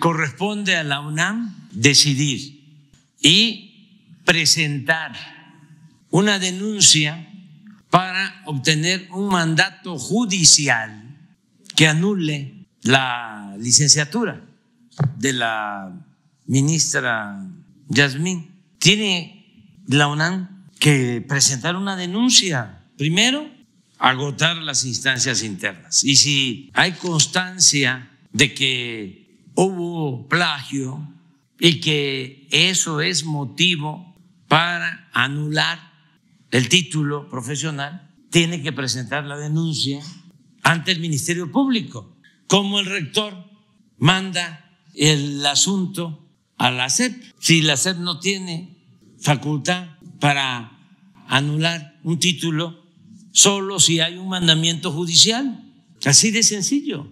Corresponde a la UNAM decidir y presentar una denuncia para obtener un mandato judicial que anule la licenciatura de la ministra Yasmín. Tiene la UNAM que presentar una denuncia. Primero, agotar las instancias internas. Y si hay constancia de que hubo plagio y que eso es motivo para anular el título profesional, tiene que presentar la denuncia ante el Ministerio Público. Como el rector manda el asunto a la SEP, si la SEP no tiene facultad para anular un título, solo si hay un mandamiento judicial. Así de sencillo.